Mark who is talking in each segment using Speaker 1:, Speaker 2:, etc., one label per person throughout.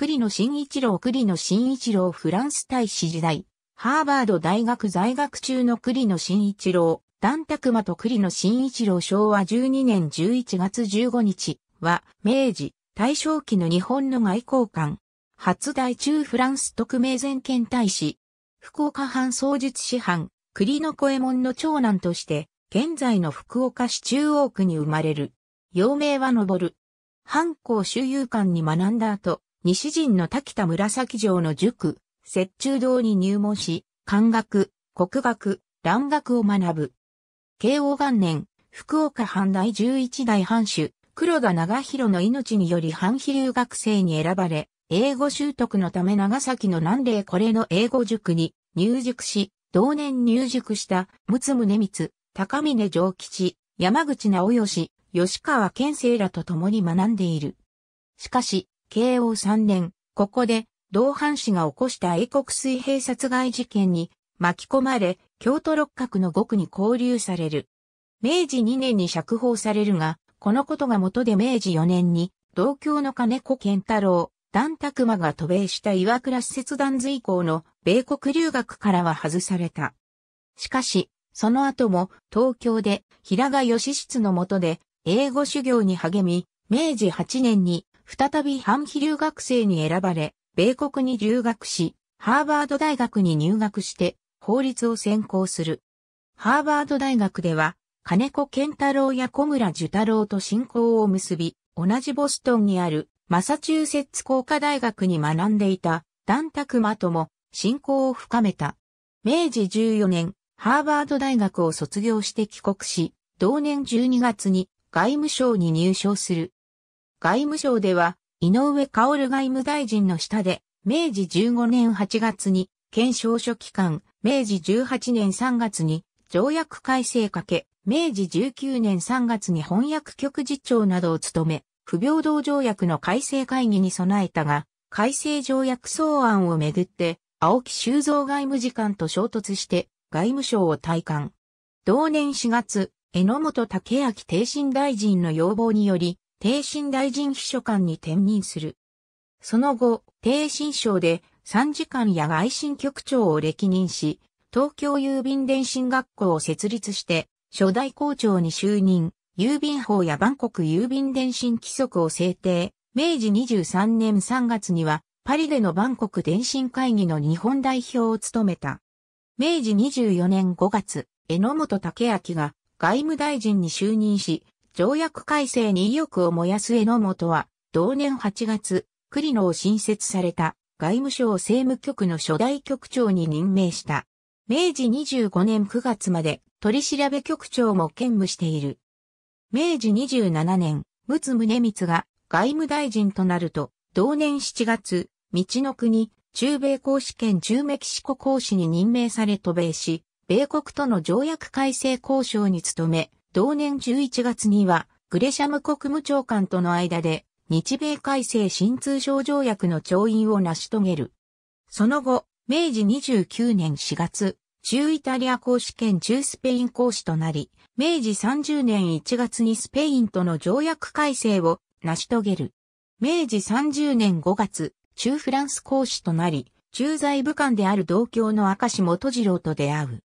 Speaker 1: 栗野真一郎栗野真一郎フランス大使時代、ハーバード大学在学中の栗野真一郎、段拓馬と栗野真一郎昭和12年11月15日は、明治、大正期の日本の外交官、初代中フランス特命全権大使、福岡藩創術師範、栗野小右衛門の長男として、現在の福岡市中央区に生まれる。幼名は昇る。藩校周遊館に学んだ後、西陣の滝田紫城の塾、雪中堂に入門し、漢学、国学、蘭学を学ぶ。慶応元年、福岡藩大十一代藩主、黒田長広の命により藩飛留学生に選ばれ、英語習得のため長崎の南霊これの英語塾に入塾し、同年入塾した、陸宗光、高峰城吉、山口直義、吉川健生らと共に学んでいる。しかし、慶応3年、ここで、同藩士が起こした英国水平殺害事件に巻き込まれ、京都六角の獄に交流される。明治2年に釈放されるが、このことが元で明治4年に、同郷の金子健太郎、段拓馬が渡米した岩倉施設団随行の米国留学からは外された。しかし、その後も東京で平賀義室の下で英語修行に励み、明治8年に再び反比留学生に選ばれ、米国に留学し、ハーバード大学に入学して法律を専攻する。ハーバード大学では、金子健太郎や小村寿太郎と親交を結び、同じボストンにあるマサチューセッツ工科大学に学んでいた段拓馬とも親交を深めた。明治14年、ハーバード大学を卒業して帰国し、同年12月に外務省に入省する。外務省では、井上薫外務大臣の下で、明治15年8月に、検証書期間、明治18年3月に、条約改正かけ、明治19年3月に翻訳局次長などを務め、不平等条約の改正会議に備えたが、改正条約草案をめぐって、青木修造外務次官と衝突して、外務省を退官。同年4月、榎本武明挺身大臣の要望により、帝新大臣秘書官に転任する。その後、帝新省で参時間や外信局長を歴任し、東京郵便電信学校を設立して、初代校長に就任、郵便法や万国郵便電信規則を制定、明治23年3月には、パリでの万国電信会議の日本代表を務めた。明治24年5月、榎本武明が外務大臣に就任し、条約改正に意欲を燃やす榎本は、同年8月、栗野を新設された外務省政務局の初代局長に任命した。明治25年9月まで取調局長も兼務している。明治27年、陸奥宗光が外務大臣となると、同年7月、道の国、中米公使兼中メキシコ公使に任命され渡米し、米国との条約改正交渉に努め、同年11月には、グレシャム国務長官との間で、日米改正新通商条約の調印を成し遂げる。その後、明治29年4月、中イタリア公使兼中スペイン公使となり、明治30年1月にスペインとの条約改正を成し遂げる。明治30年5月、中フランス公使となり、駐在武官である同郷の赤石元次郎と出会う。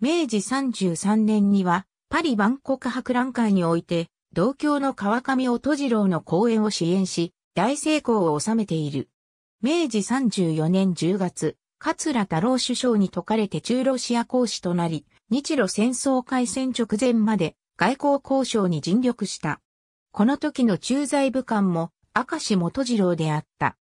Speaker 1: 明治33年には、パリ万国博覧会において、同郷の川上音次郎の講演を支援し、大成功を収めている。明治34年10月、桂太郎首相に説かれて中ロシア講使となり、日露戦争開戦直前まで外交交渉に尽力した。この時の駐在武官も明石元次郎であった。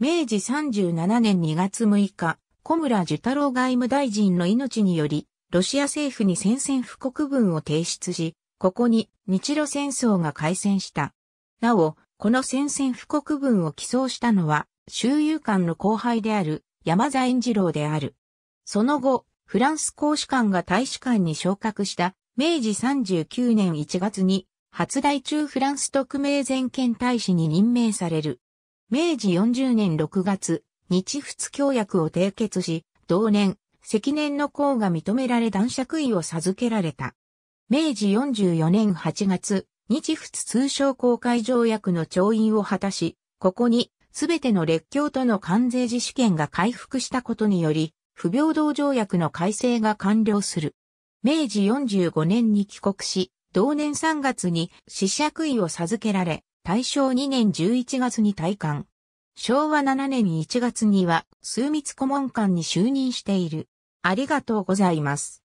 Speaker 1: 明治37年2月6日、小村寿太郎外務大臣の命により、ロシア政府に宣戦布告文を提出し、ここに日露戦争が開戦した。なお、この宣戦布告文を起草したのは、周遊館の後輩である山田円次郎である。その後、フランス公使館が大使館に昇格した明治39年1月に初代中フランス特命全権大使に任命される。明治40年6月、日仏協約を締結し、同年、積年の功が認められ男爵位を授けられた。明治44年8月、日仏通商公開条約の調印を果たし、ここに、すべての列強との関税自主権が回復したことにより、不平等条約の改正が完了する。明治45年に帰国し、同年3月に死爵位を授けられ、大正2年11月に退官。昭和7年1月には、枢密顧問官に就任している。ありがとうございます。